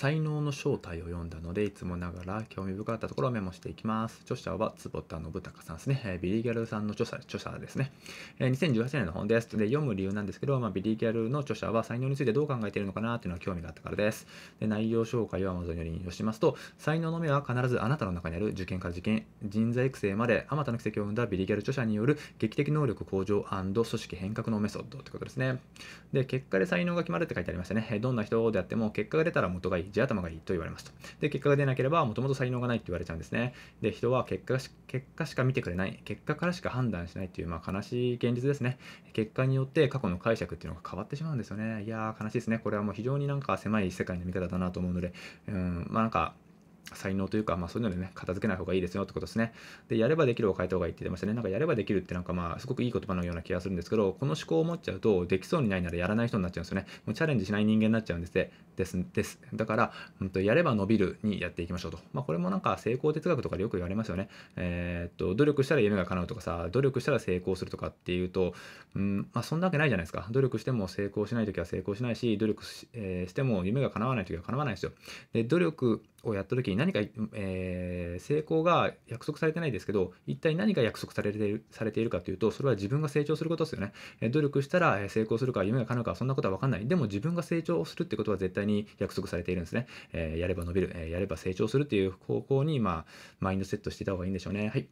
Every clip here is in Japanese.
才能の正体を読んだのでいつもながら興味深かったところをメモしていきます著者は坪田信孝さんですねビリギャルさんの著者著者ですね2018年の本ですで読む理由なんですけど、まあ、ビリギャルの著者は才能についてどう考えているのかなというのは興味があったからですで内容紹介をアマゾンより引用しますと才能の目は必ずあなたの中にある受験か受験人材育成まであまたの奇跡を生んだビリギャル著者による劇的能力向上組織変革のメソッドということですねで結果で才能が決まるって書いてありましたねどんな人であっても結果が出たら元がいいじゃあ頭がいいと言われますと。で、結果が出なければ、もともと才能がないって言われちゃうんですね。で、人は結果し結果しか見てくれない、結果からしか判断しないという、まあ、悲しい現実ですね。結果によって過去の解釈っていうのが変わってしまうんですよね。いやー、悲しいですね。これはもう非常になんか狭い世界の見方だなと思うので、うん、まあなんか、才能というか、まあ、そういうのでね、片付けない方がいいですよってことですね。で、やればできるを変えた方がいいって言ってましたね。なんかやればできるってなんかまあ、すごくいい言葉のような気がするんですけど、この思考を持っちゃうと、できそうにないならやらない人になっちゃうんですよね。もうチャレンジしない人間になっちゃうんですで、です、です。だから、うんと、やれば伸びるにやっていきましょうと。まあ、これもなんか成功哲学とかでよく言われますよね。えー、っと、努力したら夢が叶うとかさ、努力したら成功するとかっていうと、うん、まあ、そんなわけないじゃないですか。努力しても成功しないときは成功しないし、努力し,、えー、しても夢が叶わないときは叶わないですよ。で、努力をやったとに何か、えー、成功が約束されてないですけど、一体何が約束されているされているかというと、それは自分が成長することですよね。え努力したら成功するか、夢が叶うか、そんなことは分かんない。でも自分が成長するってことは絶対に約束されているんですね。えー、やれば伸びる、えやれば成長するっていう方向に、まあ、マインドセットしていた方がいいんでしょうね。はい。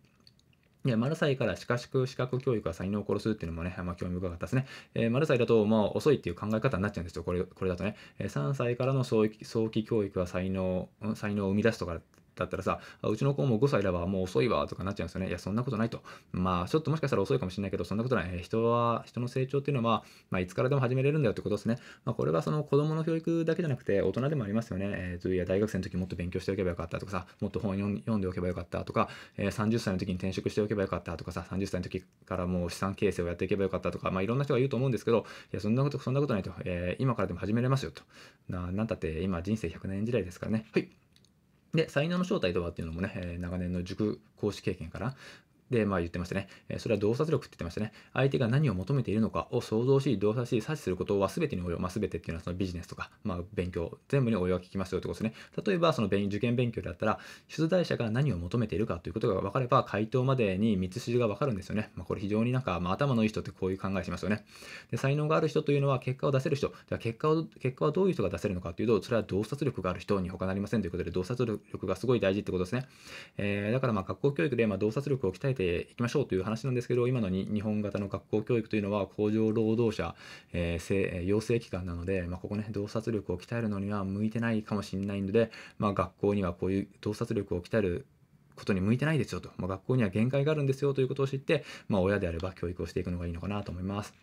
えマサイから視覚視覚教育は才能を殺すっていうのもね、まあ、興味深かったですね。えー、サイだと、まあ、遅いっていう考え方になっちゃうんですよ、これこれだとね。えー、3歳からの早期教育は才能、才能を生み出すとかだったらさ、うちの子も5歳だわ、もう遅いわとかなっちゃうんですよね。いや、そんなことないと。まあ、ちょっともしかしたら遅いかもしれないけど、そんなことない。人は、人の成長っていうのは、まあ、いつからでも始めれるんだよってことですね。まあ、これはその子供の教育だけじゃなくて、大人でもありますよね。えー、いや、大学生の時もっと勉強しておけばよかったとかさ、もっと本読んでおけばよかったとか、えー、30歳の時に転職しておけばよかったとかさ、30歳の時からもう資産形成をやっていけばよかったとか、まあ、いろんな人が言うと思うんですけど、いや、そんなこと、そんなことないと。えー、今からでも始めれますよと。な、なんたって今人生100年時代ですからね。はい。で、才能の正体とはっていうのもね、長年の塾講師経験から、で、まあ言ってましたね。それは洞察力って言ってましたね。相手が何を求めているのかを想像し、洞察し、察知することは全てに応用。まあ全てっていうのはそのビジネスとか、まあ勉強、全部に応用が効きますよってことですね。例えば、その受験勉強だったら、出題者が何を求めているかということが分かれば、回答までに道筋が分かるんですよね。まあこれ非常になんか、まあ頭のいい人ってこういう考えしますよね。で、才能がある人というのは結果を出せる人。じゃあ結果を、結果はどういう人が出せるのかというと、それは洞察力がある人に他なりませんということで、洞察力がすごい大事ってことですね。えー、だからまあ学校教育で、まあ洞察力を鍛えていきましょうという話なんですけど今のに日本型の学校教育というのは工場労働者、えー、養成機関なので、まあ、ここね洞察力を鍛えるのには向いてないかもしれないので、まあ、学校にはこういう洞察力を鍛えることに向いてないですよと、まあ、学校には限界があるんですよということを知って、まあ、親であれば教育をしていくのがいいのかなと思います。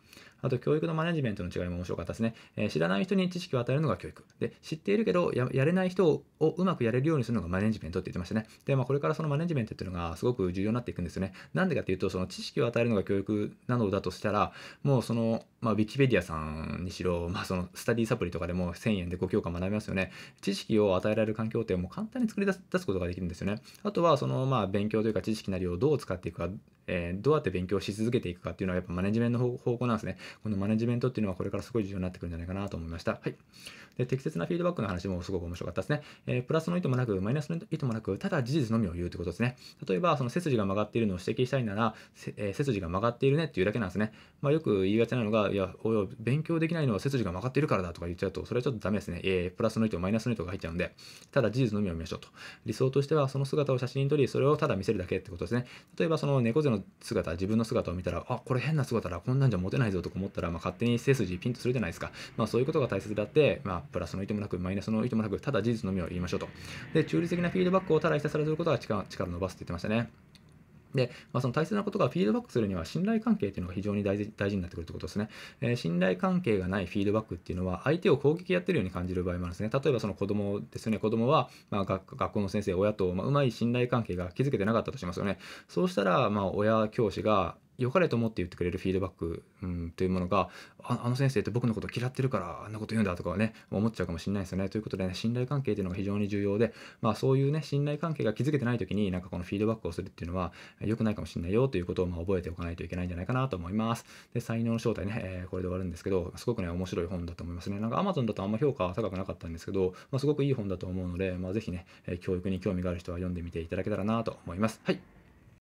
あと教育のマネジメントの違いも面白かったですね。えー、知らない人に知識を与えるのが教育。で、知っているけどや、やれない人をうまくやれるようにするのがマネジメントって言ってましたね。で、まあ、これからそのマネジメントっていうのがすごく重要になっていくんですよね。なんでかっていうと、その知識を与えるのが教育なのだとしたら、もうその、まあ、ウィキペディアさんにしろ、まあ、そのスタディサプリとかでも1000円で5教科学べますよね。知識を与えられる環境ってもう簡単に作り出すことができるんですよね。あとは、その、まあ、勉強というか知識なりをどう使っていくか、えー、どうやって勉強し続けていくかっていうのはやっぱマネジメントの方向なんですね。このマネジメントっていうのはこれからすごい重要になってくるんじゃないかなと思いました。はい。で、適切なフィードバックの話もすごく面白かったですね。えー、プラスの意図もなく、マイナスの意図もなく、ただ事実のみを言うということですね。例えば、その背筋が曲がっているのを指摘したいなら、えー、背筋が曲がっているねっていうだけなんですね。まあ、よく言いがちなのが、いや、おい勉強できないのは背筋が曲がっているからだとか言っちゃうと、それはちょっとダメですね。えー、プラスの意図、マイナスの意図が入っちゃうんで、ただ事実のみを見ましょうと。理想としては、その姿を写真に撮り、それをただ見せるだけってことですね。例えば、その猫背のの姿自分の姿を見たらあこれ変な姿だこんなんじゃモテないぞとか思ったら、まあ、勝手に背筋ピンとするじゃないですか、まあ、そういうことが大切だって、まあ、プラスの意図もなくマイナスの意図もなくただ事実のみを言いましょうとで中立的なフィードバックをただひたすらすることが力を伸ばすって言ってましたねで、まあ、その大切なことがフィードバックするには信頼関係っていうのが非常に大事大事になってくるということですね、えー、信頼関係がないフィードバックっていうのは相手を攻撃やってるように感じる場合もあるんですね。例えばその子供ですね、子供は、まあ、学校の先生、親と、まあ、うまい信頼関係が築けてなかったとしますよね。そうしたら、まあ、親教師が良かれと思って言ってくれるフィードバック、うん、というものがあの先生って僕のこと嫌ってるからあんなこと言うんだとかはね思っちゃうかもしれないですよねということでね信頼関係っていうのが非常に重要で、まあ、そういうね信頼関係が築けてない時になんかこのフィードバックをするっていうのは良くないかもしれないよということをまあ覚えておかないといけないんじゃないかなと思いますで才能の正体ね、えー、これで終わるんですけどすごくね面白い本だと思いますねなんか Amazon だとあんま評価は高くなかったんですけど、まあ、すごくいい本だと思うので、まあ、ぜひね教育に興味がある人は読んでみていただけたらなと思いますはい